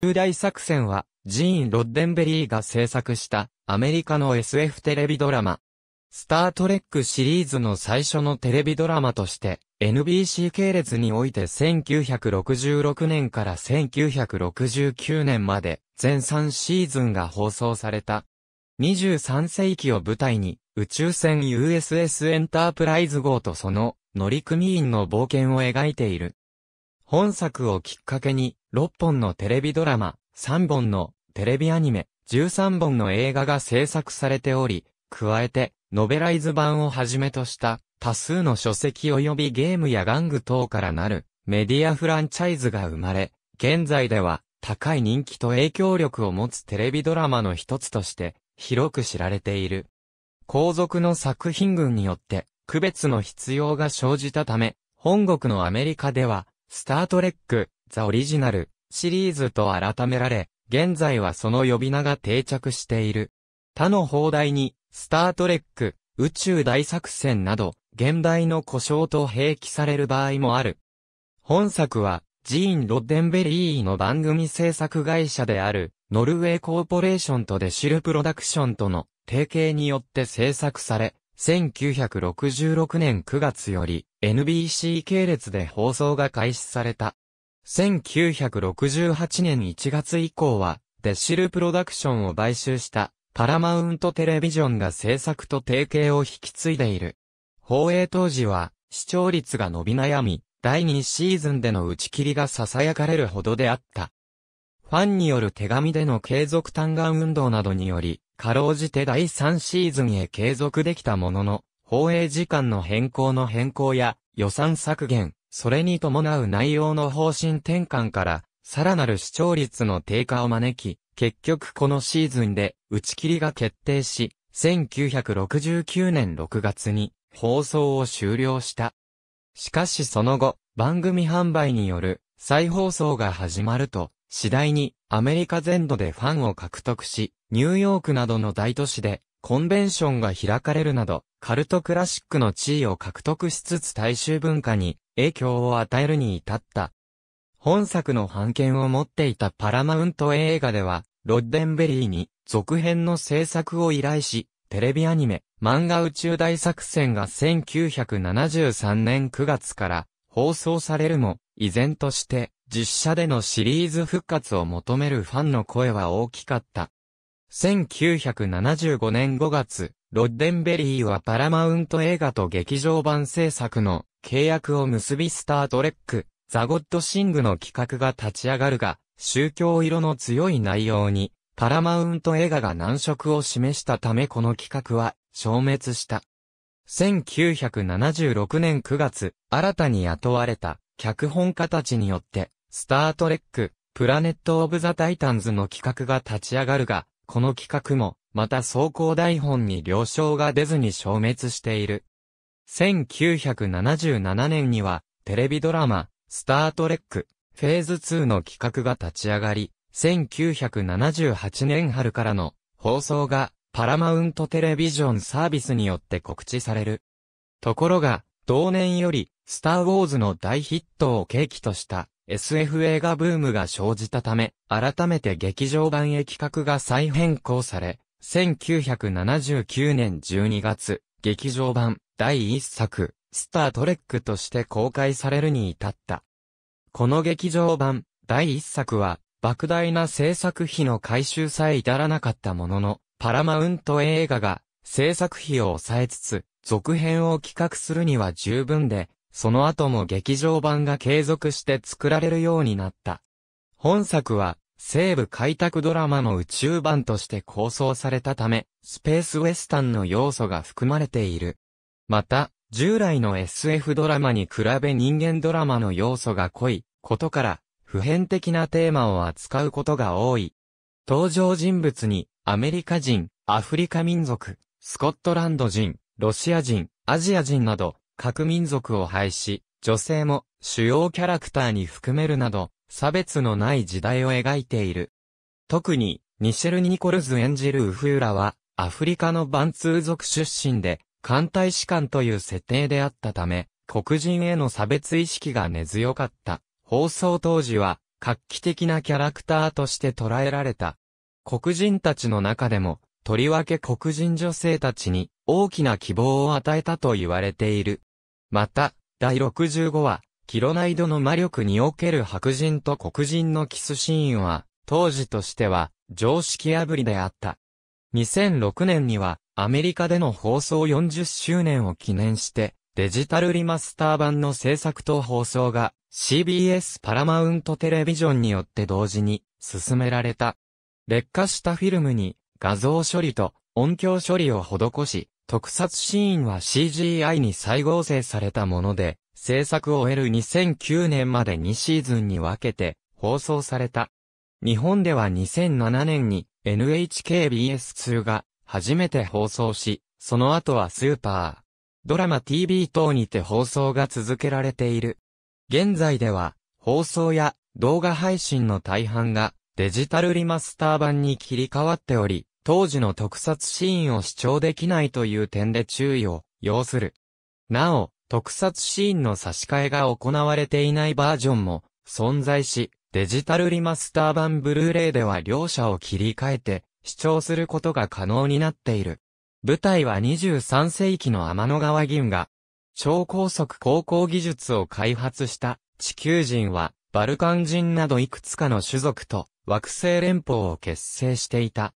旧大作戦は、ジーン・ロッデンベリーが制作したアメリカの SF テレビドラマ。スタートレックシリーズの最初のテレビドラマとして、NBC 系列において1966年から1969年まで全3シーズンが放送された。23世紀を舞台に宇宙船 USS エンタープライズ号とその乗組員の冒険を描いている。本作をきっかけに6本のテレビドラマ、3本のテレビアニメ、13本の映画が制作されており、加えて、ノベライズ版をはじめとした多数の書籍及びゲームや玩具等からなるメディアフランチャイズが生まれ、現在では高い人気と影響力を持つテレビドラマの一つとして広く知られている。皇族の作品群によって区別の必要が生じたため、本国のアメリカでは、スタートレック、ザ・オリジナルシリーズと改められ、現在はその呼び名が定着している。他の放題に、スタートレック、宇宙大作戦など、現代の故障と併記される場合もある。本作は、ジーン・ロッデンベリーの番組制作会社である、ノルウェーコーポレーションとデシルプロダクションとの提携によって制作され、1966年9月より NBC 系列で放送が開始された。1968年1月以降は、デシルプロダクションを買収したパラマウントテレビジョンが制作と提携を引き継いでいる。放映当時は視聴率が伸び悩み、第2シーズンでの打ち切りが囁かれるほどであった。ファンによる手紙での継続嘆願運動などにより、かろうじて第3シーズンへ継続できたものの、放映時間の変更の変更や予算削減、それに伴う内容の方針転換から、さらなる視聴率の低下を招き、結局このシーズンで打ち切りが決定し、1969年6月に放送を終了した。しかしその後、番組販売による再放送が始まると、次第にアメリカ全土でファンを獲得し、ニューヨークなどの大都市でコンベンションが開かれるなど、カルトクラシックの地位を獲得しつつ大衆文化に影響を与えるに至った。本作の版権を持っていたパラマウント映画では、ロッデンベリーに続編の制作を依頼し、テレビアニメ、漫画宇宙大作戦が1973年9月から放送されるも、依然として実写でのシリーズ復活を求めるファンの声は大きかった。1975年5月、ロッデンベリーはパラマウント映画と劇場版制作の契約を結びスタートレック、ザ・ゴッド・シングの企画が立ち上がるが、宗教色の強い内容に、パラマウント映画が難色を示したためこの企画は消滅した。1976年9月、新たに雇われた脚本家たちによって、スタートレック、プラネット・オブ・ザ・タイタンズの企画が立ち上がるが、この企画も、また走行台本に了承が出ずに消滅している。1977年には、テレビドラマ、スタートレック、フェーズ2の企画が立ち上がり、1978年春からの放送がパラマウントテレビジョンサービスによって告知される。ところが、同年より、スターウォーズの大ヒットを契機とした SF 映画ブームが生じたため、改めて劇場版へ企画が再変更され、1979年12月、劇場版第1作、スタートレックとして公開されるに至った。この劇場版第1作は、莫大な制作費の回収さえ至らなかったものの、パラマウント映画が制作費を抑えつつ、続編を企画するには十分で、その後も劇場版が継続して作られるようになった。本作は、西部開拓ドラマの宇宙版として構想されたため、スペースウェスタンの要素が含まれている。また、従来の SF ドラマに比べ人間ドラマの要素が濃いことから、普遍的なテーマを扱うことが多い。登場人物に、アメリカ人、アフリカ民族、スコットランド人、ロシア人、アジア人など、各民族を廃止、女性も主要キャラクターに含めるなど、差別のない時代を描いている。特に、ニシェル・ニコルズ演じるウフーラは、アフリカのバンツー族出身で、艦隊士官という設定であったため、黒人への差別意識が根強かった。放送当時は、画期的なキャラクターとして捉えられた。黒人たちの中でも、とりわけ黒人女性たちに大きな希望を与えたと言われている。また、第65話、キロナイドの魔力における白人と黒人のキスシーンは、当時としては、常識破りであった。2006年には、アメリカでの放送40周年を記念して、デジタルリマスター版の制作と放送が CBS パラマウントテレビジョンによって同時に進められた。劣化したフィルムに画像処理と音響処理を施し、特撮シーンは CGI に再合成されたもので、制作を終える2009年まで2シーズンに分けて放送された。日本では2007年に NHKBS2 が初めて放送し、その後はスーパー、ドラマ TV 等にて放送が続けられている。現在では放送や動画配信の大半がデジタルリマスター版に切り替わっており、当時の特撮シーンを視聴できないという点で注意を要する。なお、特撮シーンの差し替えが行われていないバージョンも存在し、デジタルリマスター版ブルーレイでは両者を切り替えて視聴することが可能になっている。舞台は23世紀の天の川銀河。超高速航行技術を開発した地球人はバルカン人などいくつかの種族と惑星連邦を結成していた。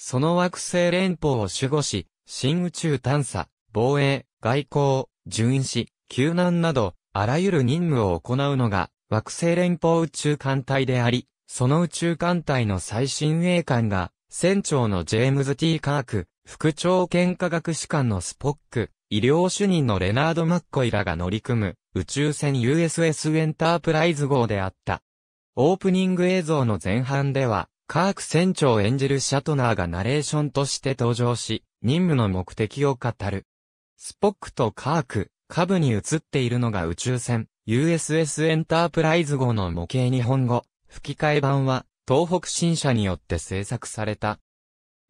その惑星連邦を守護し、新宇宙探査、防衛、外交、巡視、救難など、あらゆる任務を行うのが、惑星連邦宇宙艦隊であり、その宇宙艦隊の最新鋭艦が、船長のジェームズ・ティー・カーク、副長兼科学士官のスポック、医療主任のレナード・マッコイらが乗り組む、宇宙船 USS エンタープライズ号であった。オープニング映像の前半では、カーク船長を演じるシャトナーがナレーションとして登場し、任務の目的を語る。スポックとカーク、下部に映っているのが宇宙船、USS エンタープライズ号の模型日本語、吹き替え版は、東北新社によって制作された。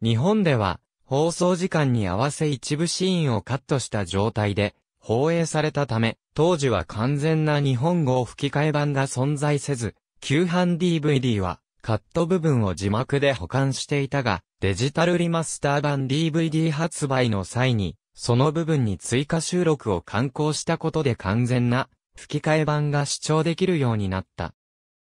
日本では、放送時間に合わせ一部シーンをカットした状態で、放映されたため、当時は完全な日本語吹き替え版が存在せず、旧版 DVD はカット部分を字幕で保管していたが、デジタルリマスター版 DVD 発売の際に、その部分に追加収録を刊行したことで完全な吹き替え版が視聴できるようになった。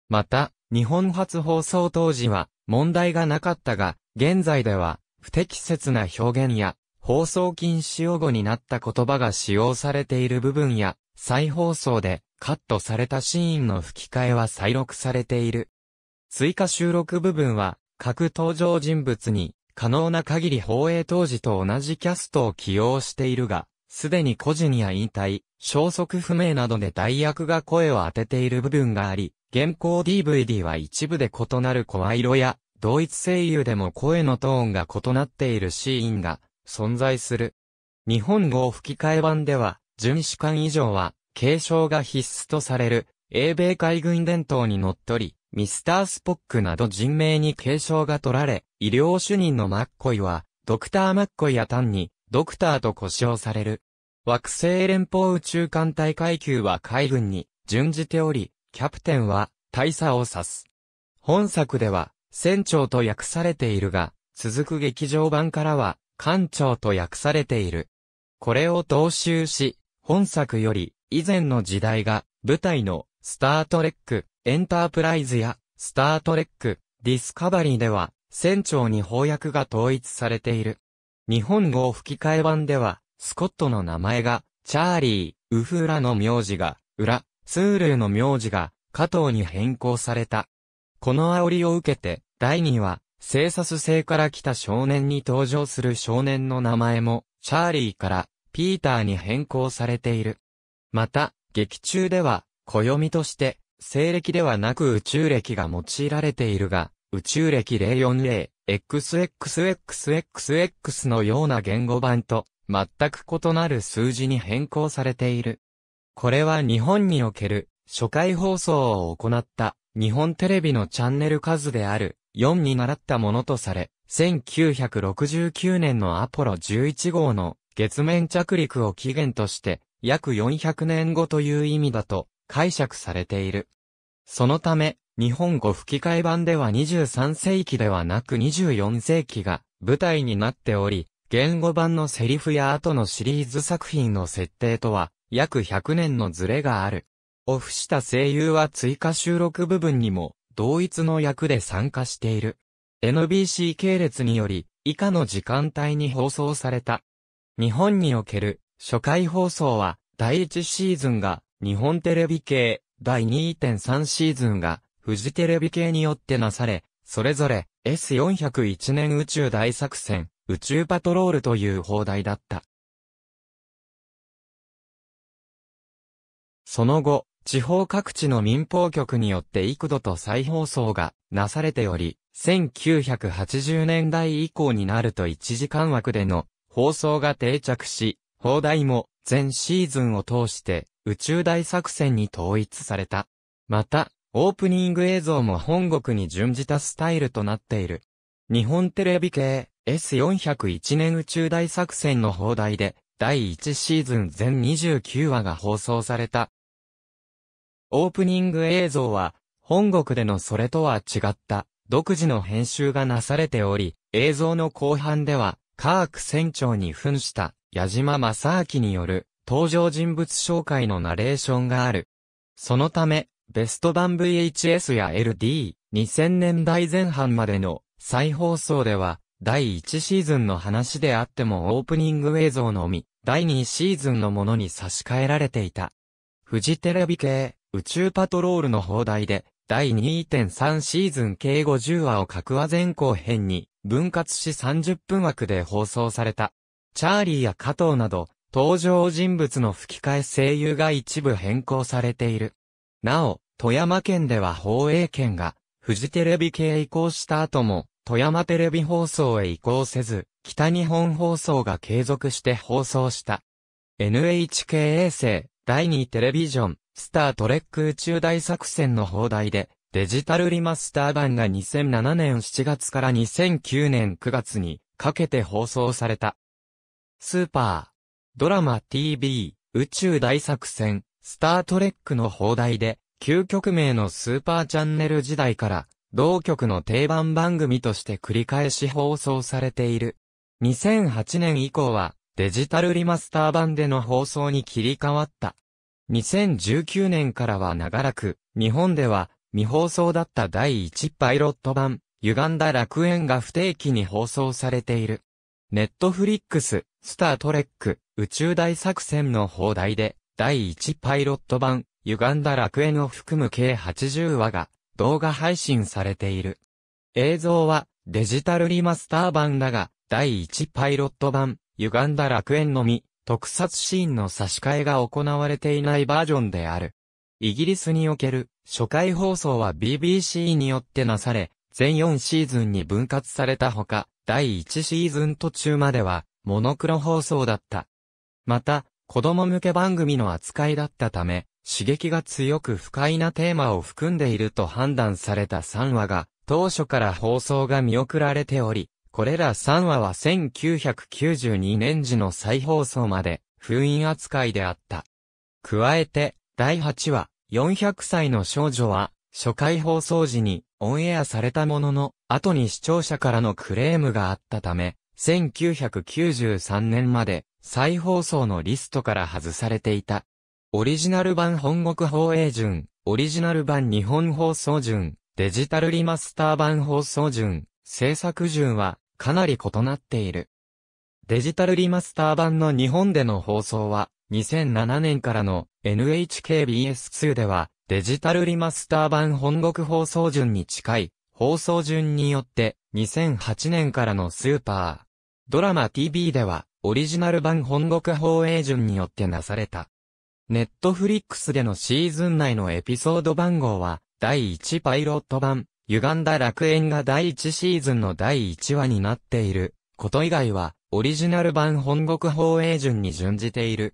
また、日本初放送当時は問題がなかったが、現在では不適切な表現や放送禁止用語になった言葉が使用されている部分や再放送でカットされたシーンの吹き替えは再録されている。追加収録部分は、各登場人物に、可能な限り放映当時と同じキャストを起用しているが、すでに個人や引退、消息不明などで代役が声を当てている部分があり、現行 DVD は一部で異なる声色や、同一声優でも声のトーンが異なっているシーンが存在する。日本語吹き替え版では、巡視艦以上は、継承が必須とされる、英米海軍伝統に則り、ミスター・スポックなど人名に継承が取られ、医療主任のマッコイは、ドクター・マッコイや単に、ドクターと呼称される。惑星連邦宇宙艦隊階級は海軍に準じており、キャプテンは大佐を指す。本作では、船長と訳されているが、続く劇場版からは、艦長と訳されている。これを踏襲し、本作より、以前の時代が、舞台の、スタートレック、エンタープライズや、スタートレック、ディスカバリーでは、船長に翻訳が統一されている。日本語吹き替え版では、スコットの名前が、チャーリー、ウフーラの名字が、ウラ、スールーの名字が、加藤に変更された。この煽りを受けて、第2話、生殺星から来た少年に登場する少年の名前も、チャーリーから、ピーターに変更されている。また、劇中では、暦として、西暦ではなく宇宙暦が用いられているが、宇宙暦 040XXXXX のような言語版と全く異なる数字に変更されている。これは日本における初回放送を行った日本テレビのチャンネル数である4に習ったものとされ、1969年のアポロ11号の月面着陸を起源として約400年後という意味だと解釈されている。そのため、日本語吹き替え版では23世紀ではなく24世紀が舞台になっており、言語版のセリフや後のシリーズ作品の設定とは約100年のズレがある。オフした声優は追加収録部分にも同一の役で参加している。NBC 系列により以下の時間帯に放送された。日本における初回放送は第1シーズンが日本テレビ系第2.3シーズンがフジテレビ系によってなされ、それぞれ S401 年宇宙大作戦、宇宙パトロールという放題だった。その後、地方各地の民放局によって幾度と再放送がなされており、1980年代以降になると1時間枠での放送が定着し、砲台も全シーズンを通して宇宙大作戦に統一された。また、オープニング映像も本国に準じたスタイルとなっている。日本テレビ系 S401 年宇宙大作戦の放題で第1シーズン全29話が放送された。オープニング映像は本国でのそれとは違った独自の編集がなされており、映像の後半ではカーク船長に扮した矢島正明による登場人物紹介のナレーションがある。そのため、ベスト版 VHS や LD、2000年代前半までの再放送では、第1シーズンの話であってもオープニング映像のみ、第2シーズンのものに差し替えられていた。フジテレビ系、宇宙パトロールの放題で、第2.3シーズン計50話を各話前後編に分割し30分枠で放送された。チャーリーや加藤など、登場人物の吹き替え声優が一部変更されている。なお、富山県では放映権が、フジテレビ系移行した後も、富山テレビ放送へ移行せず、北日本放送が継続して放送した。NHK 衛星、第2テレビジョン、スタートレック宇宙大作戦の放題で、デジタルリマスター版が2007年7月から2009年9月にかけて放送された。スーパー、ドラマ TV、宇宙大作戦、スタートレックの放題で、究極名のスーパーチャンネル時代から、同局の定番番組として繰り返し放送されている。2008年以降は、デジタルリマスター版での放送に切り替わった。2019年からは長らく、日本では、未放送だった第1パイロット版、歪んだ楽園が不定期に放送されている。ネットフリックス、スタートレック、宇宙大作戦の放題で、第1パイロット版、歪んだ楽園を含む計80話が、動画配信されている。映像は、デジタルリマスター版だが、第1パイロット版、歪んだ楽園のみ、特撮シーンの差し替えが行われていないバージョンである。イギリスにおける初回放送は BBC によってなされ、全4シーズンに分割されたほか、第1シーズン途中までは、モノクロ放送だった。また、子供向け番組の扱いだったため、刺激が強く不快なテーマを含んでいると判断された3話が、当初から放送が見送られており、これら3話は1992年時の再放送まで、封印扱いであった。加えて、第8話、400歳の少女は、初回放送時にオンエアされたものの、後に視聴者からのクレームがあったため、1993年まで再放送のリストから外されていた。オリジナル版本国放映順、オリジナル版日本放送順、デジタルリマスター版放送順、制作順はかなり異なっている。デジタルリマスター版の日本での放送は2007年からの NHKBS2 ではデジタルリマスター版本国放送順に近い放送順によって2008年からのスーパードラマ TV ではオリジナル版本国放映順によってなされた。ネットフリックスでのシーズン内のエピソード番号は第1パイロット版歪んだ楽園が第1シーズンの第1話になっていること以外はオリジナル版本国放映順に準じている。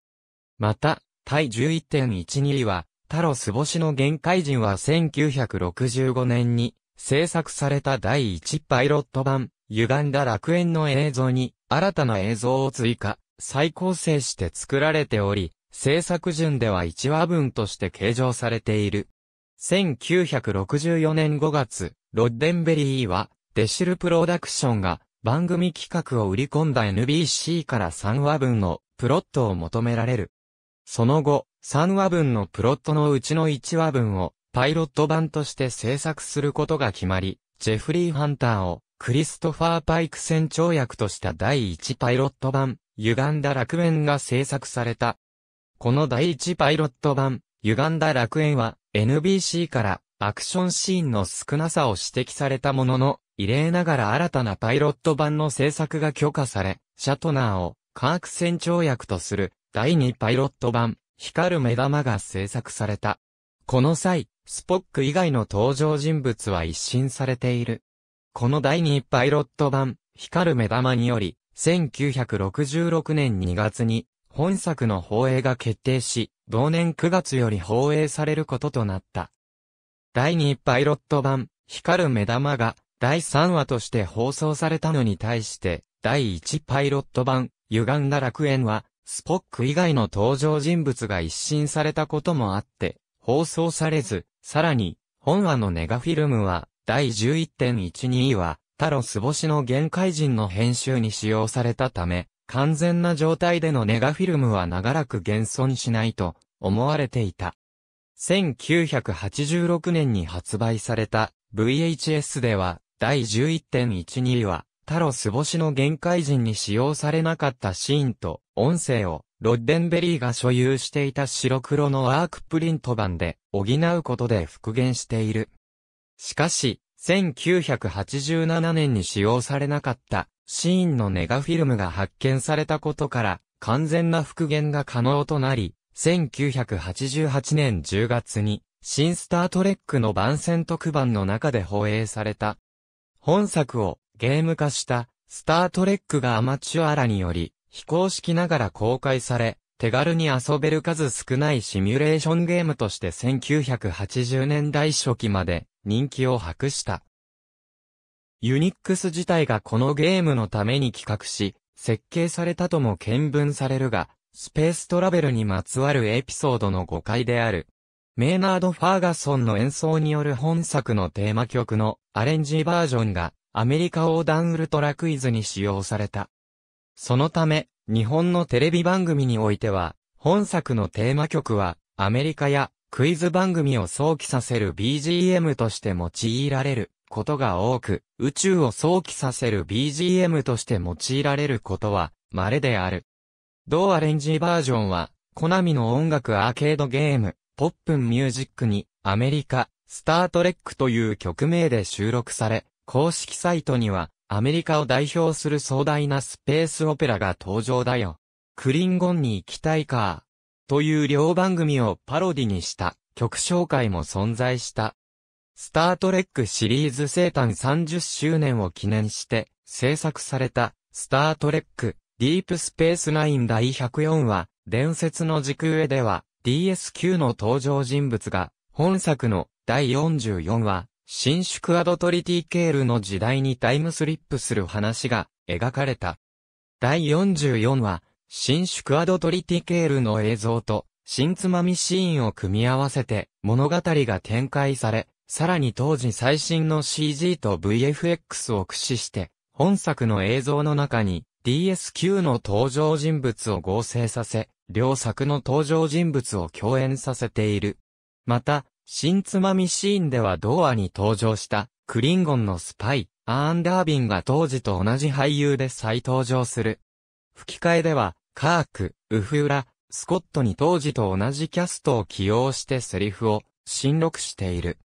また、対11.12は、タロス星の限界人は1965年に制作された第1パイロット版、歪んだ楽園の映像に新たな映像を追加、再構成して作られており、制作順では1話分として計上されている。1964年5月、ロッデンベリーは、デシルプロダクションが番組企画を売り込んだ NBC から3話分のプロットを求められる。その後、3話分のプロットのうちの1話分をパイロット版として制作することが決まり、ジェフリー・ハンターをクリストファー・パイク船長役とした第1パイロット版、歪んだ楽園が制作された。この第1パイロット版、歪んだ楽園は NBC からアクションシーンの少なさを指摘されたものの、異例ながら新たなパイロット版の制作が許可され、シャトナーをカーク船長役とする第2パイロット版、光る目玉が制作された。この際、スポック以外の登場人物は一新されている。この第2パイロット版、光る目玉により、1966年2月に、本作の放映が決定し、同年9月より放映されることとなった。第2パイロット版、光る目玉が、第3話として放送されたのに対して、第1パイロット版、歪んだ楽園は、スポック以外の登場人物が一新されたこともあって、放送されず、さらに、本話のネガフィルムは、第11.12位は、タロス星の限界人の編集に使用されたため、完全な状態でのネガフィルムは長らく現存しないと思われていた。1986年に発売された VHS では、第11.12位は、タロス星の限界人に使用されなかったシーンと音声をロッデンベリーが所有していた白黒のアークプリント版で補うことで復元している。しかし、1987年に使用されなかったシーンのネガフィルムが発見されたことから完全な復元が可能となり、1988年10月に新スタートレックの番宣特番の中で放映された。本作をゲーム化したスタートレックがアマチュアらにより非公式ながら公開され、手軽に遊べる数少ないシミュレーションゲームとして1980年代初期まで人気を博した。ユニックス自体がこのゲームのために企画し、設計されたとも見分されるが、スペーストラベルにまつわるエピソードの誤解である。メーナード・ファーガソンの演奏による本作のテーマ曲のアレンジバージョンがアメリカ横断ウルトラクイズに使用された。そのため、日本のテレビ番組においては、本作のテーマ曲は、アメリカやクイズ番組を想起させる BGM として用いられることが多く、宇宙を想起させる BGM として用いられることは稀である。同アレンジバージョンは、コナミの音楽アーケードゲーム、ポップンミュージックに、アメリカ、スタートレックという曲名で収録され、公式サイトには、アメリカを代表する壮大なスペースオペラが登場だよ。クリンゴンに行きたいか。という両番組をパロディにした曲紹介も存在した。スタートレックシリーズ生誕30周年を記念して制作されたスタートレックディープスペースナイン第104話伝説の時空では DS9 の登場人物が本作の第44話伸縮アドトリティケールの時代にタイムスリップする話が描かれた。第44話、伸縮アドトリティケールの映像と新つまみシーンを組み合わせて物語が展開され、さらに当時最新の CG と VFX を駆使して本作の映像の中に DSQ の登場人物を合成させ、両作の登場人物を共演させている。また、新つまみシーンでは童話に登場した、クリンゴンのスパイ、アーン・ダービンが当時と同じ俳優で再登場する。吹き替えでは、カーク、ウフラ、スコットに当時と同じキャストを起用してセリフを、新録している。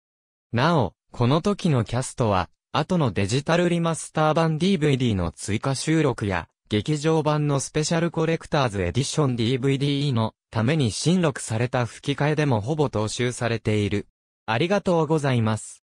なお、この時のキャストは、後のデジタルリマスター版 DVD の追加収録や、劇場版のスペシャルコレクターズエディション DVD のために新録された吹き替えでもほぼ踏襲されている。ありがとうございます。